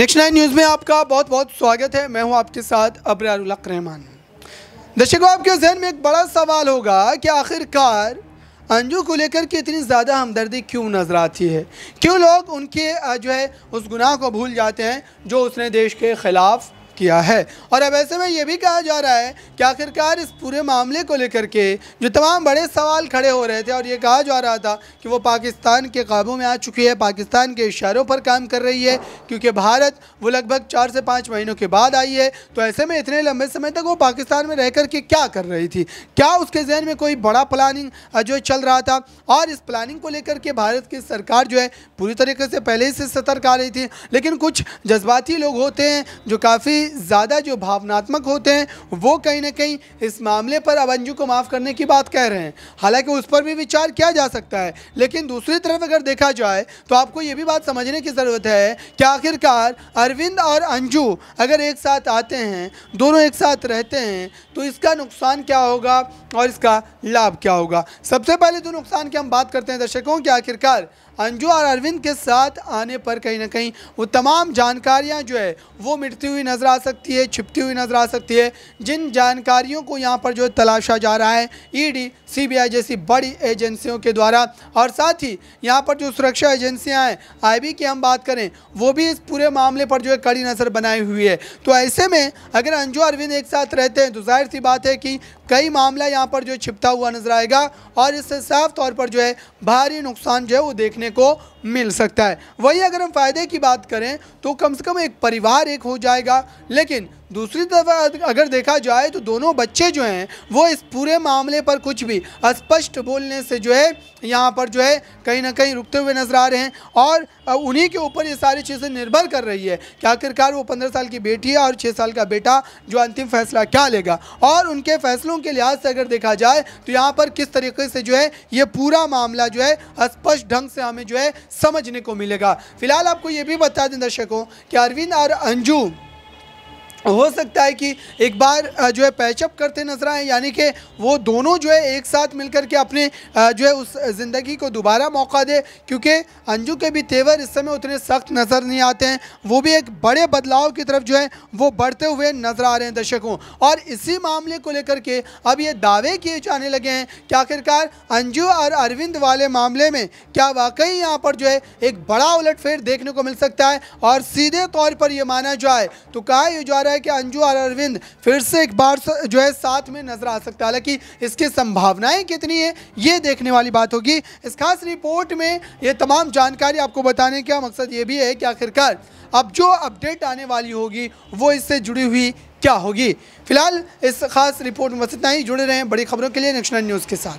next nine news में आपका बहुत बहुत स्वागत है मैं हूं आपके साथ अबरारुलक रहमान दर्शकों आपके जहन में एक बड़ा सवाल होगा कि आखिरकार अंजू को लेकर के इतनी ज़्यादा हमदर्दी क्यों नज़र आती है क्यों लोग उनके जो है उस गुनाह को भूल जाते हैं जो उसने देश के ख़िलाफ़ किया है और अब ऐसे में ये भी कहा जा रहा है कि आखिरकार इस पूरे मामले को लेकर के जो तमाम बड़े सवाल खड़े हो रहे थे और ये कहा जा रहा था कि वो पाकिस्तान के काबू में आ चुकी है पाकिस्तान के इशारों पर काम कर रही है क्योंकि भारत वो लगभग चार से पाँच महीनों के बाद आई है तो ऐसे में इतने लंबे समय तक वो पाकिस्तान में रह कर के क्या कर रही थी क्या उसके जहन में कोई बड़ा प्लानिंग जो चल रहा था और इस प्लानिंग को लेकर के भारत की सरकार जो है पूरी तरीके से पहले ही से सतर्क आ रही थी लेकिन कुछ जज्बाती लोग होते हैं जो काफ़ी ज़्यादा जो भावनात्मक होते हैं वो कहीं ना कहीं इस मामले पर अब अंजू को माफ़ करने की बात कह रहे हैं हालांकि उस पर भी विचार किया जा सकता है लेकिन दूसरी तरफ अगर देखा जाए तो आपको ये भी बात समझने की ज़रूरत है कि आखिरकार अरविंद और अंजू अगर एक साथ आते हैं दोनों एक साथ रहते हैं तो इसका नुकसान क्या होगा और इसका लाभ क्या होगा सबसे पहले तो नुकसान की हम बात करते हैं दर्शकों कि आखिरकार अंजू और अरविंद के साथ आने पर कहीं ना कहीं वो तमाम जानकारियाँ जो है वो मिटती हुई नज़र आ सकती है छिपती हुई नज़र आ सकती है जिन जानकारियों को यहाँ पर जो तलाशा जा रहा है ईडी e सीबीआई जैसी बड़ी एजेंसियों के द्वारा और साथ ही यहाँ पर जो सुरक्षा एजेंसियाँ हैं बी की हम बात करें वो भी इस पूरे मामले पर जो है कड़ी नज़र बनाई हुई है तो ऐसे में अगर अंजू अरविंद एक साथ रहते हैं तो जाहिर सी बात है कि कई मामला यहाँ पर जो छिपता हुआ नजर आएगा और इससे साफ तौर पर जो है भारी नुकसान जो है वो देखने देखने को मिल सकता है वही अगर हम फ़ायदे की बात करें तो कम से कम एक परिवार एक हो जाएगा लेकिन दूसरी तरफ अगर देखा जाए तो दोनों बच्चे जो हैं वो इस पूरे मामले पर कुछ भी अस्पष्ट बोलने से जो है यहाँ पर जो है कहीं ना कहीं रुकते हुए नजर आ रहे हैं और उन्हीं के ऊपर ये सारी चीज़ें निर्भर कर रही है कि आखिरकार वो पंद्रह साल की बेटी है और छः साल का बेटा जो अंतिम फैसला क्या लेगा और उनके फैसलों के लिहाज से अगर देखा जाए तो यहाँ पर किस तरीके से जो है ये पूरा मामला जो है स्पष्ट ढंग से हमें जो है समझने को मिलेगा फिलहाल आपको ये भी बता दें दर्शकों कि अरविंद और अंजू हो सकता है कि एक बार जो है पैचअप करते नजर आए यानी कि वो दोनों जो है एक साथ मिलकर के अपने जो है उस ज़िंदगी को दोबारा मौका दे क्योंकि अंजू के भी तेवर इस समय उतने सख्त नज़र नहीं आते हैं वो भी एक बड़े बदलाव की तरफ जो है वो बढ़ते हुए नज़र आ रहे हैं दर्शकों और इसी मामले को लेकर के अब ये दावे किए जाने लगे हैं कि आखिरकार अंजू और अरविंद वाले मामले में क्या वाकई यहाँ पर जो है एक बड़ा उलटफेर देखने को मिल सकता है और सीधे तौर पर यह माना जाए तो कहा यह जा रहा है है कि अंजू और अरविंद फिर से एक बार जो है साथ में नजर आ सकता है हालांकि इसकी संभावनाएं कितनी है ये देखने वाली बात होगी इस खास रिपोर्ट में ये तमाम जानकारी आपको बताने का मकसद ये भी है कि आखिरकार अब जो अपडेट आने वाली होगी वो इससे जुड़ी हुई क्या होगी फिलहाल इस खास रिपोर्ट में बस इतना ही जुड़े रहें बड़ी खबरों के लिए नेशनल न्यूज़ के साथ